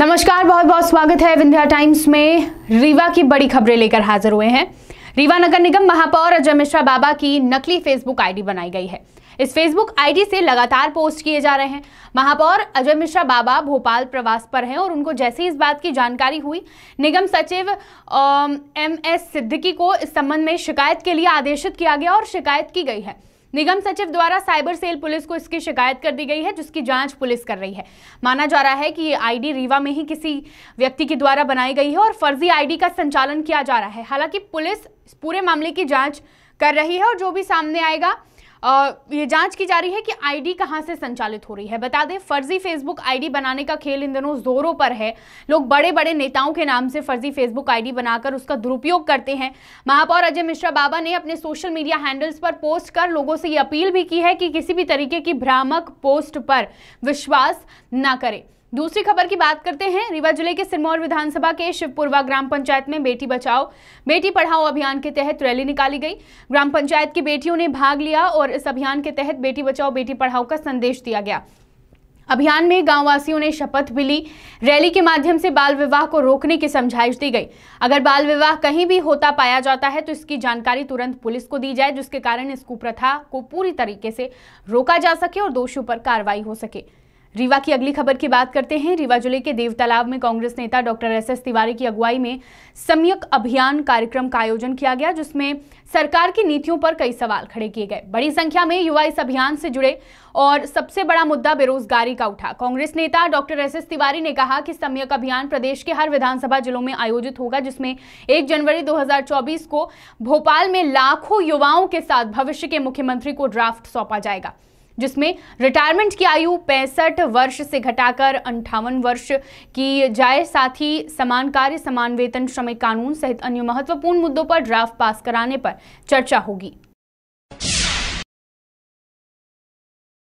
नमस्कार बहुत बहुत स्वागत है विंध्या टाइम्स में रीवा की बड़ी खबरें लेकर हाजिर हुए हैं रीवा नगर निगम महापौर अजय मिश्रा बाबा की नकली फेसबुक आईडी बनाई गई है इस फेसबुक आईडी से लगातार पोस्ट किए जा रहे हैं महापौर अजय मिश्रा बाबा भोपाल प्रवास पर हैं और उनको जैसे ही इस बात की जानकारी हुई निगम सचिव एम एस सिद्दीकी को इस संबंध में शिकायत के लिए आदेशित किया गया और शिकायत की गई है निगम सचिव द्वारा साइबर सेल पुलिस को इसकी शिकायत कर दी गई है जिसकी जांच पुलिस कर रही है माना जा रहा है कि ये आईडी रीवा में ही किसी व्यक्ति के द्वारा बनाई गई है और फर्जी आईडी का संचालन किया जा रहा है हालांकि पुलिस पूरे मामले की जाँच कर रही है और जो भी सामने आएगा ये जांच की जा रही है कि आईडी कहां से संचालित हो रही है बता दें फर्जी फेसबुक आईडी बनाने का खेल इन दिनों जोरों पर है लोग बड़े बड़े नेताओं के नाम से फर्जी फेसबुक आईडी बनाकर उसका दुरुपयोग करते हैं महापौर अजय मिश्रा बाबा ने अपने सोशल मीडिया हैंडल्स पर पोस्ट कर लोगों से ये अपील भी की है कि किसी भी तरीके की भ्रामक पोस्ट पर विश्वास ना करें दूसरी खबर की बात करते हैं रीवा जिले के सिरमौर विधानसभा के शिवपुरवा ग्राम पंचायत में बेटी बचाओ बेटी पढ़ाओ अभियान के तहत रैली निकाली गई ग्राम पंचायत की बेटियों ने भाग लिया और इस अभियान के तहत बेटी बचाओ बेटी पढ़ाओ का संदेश दिया गया अभियान में गांववासियों ने शपथ भी ली रैली के माध्यम से बाल विवाह को रोकने की समझाइश दी गई अगर बाल विवाह कहीं भी होता पाया जाता है तो इसकी जानकारी तुरंत पुलिस को दी जाए जिसके कारण इस कुप्रथा को पूरी तरीके से रोका जा सके और दोषियों पर कार्रवाई हो सके रीवा की अगली खबर की बात करते हैं रीवा जिले के देवतालाब में कांग्रेस नेता डॉक्टर एस एस तिवारी की अगुवाई में सम्यक अभियान कार्यक्रम का आयोजन किया गया जिसमें सरकार की नीतियों पर कई सवाल खड़े किए गए बड़ी संख्या में युवा इस अभियान से जुड़े और सबसे बड़ा मुद्दा बेरोजगारी का उठा कांग्रेस नेता डॉक्टर एस एस तिवारी ने कहा कि सम्यक अभियान प्रदेश के हर विधानसभा जिलों में आयोजित होगा जिसमें एक जनवरी दो को भोपाल में लाखों युवाओं के साथ भविष्य के मुख्यमंत्री को ड्राफ्ट सौंपा जाएगा जिसमें रिटायरमेंट की आयु पैंसठ वर्ष से घटाकर अंठावन वर्ष की जाए साथ ही समान कार्य समान वेतन श्रमिक कानून सहित अन्य महत्वपूर्ण मुद्दों पर ड्राफ्ट पास कराने पर चर्चा होगी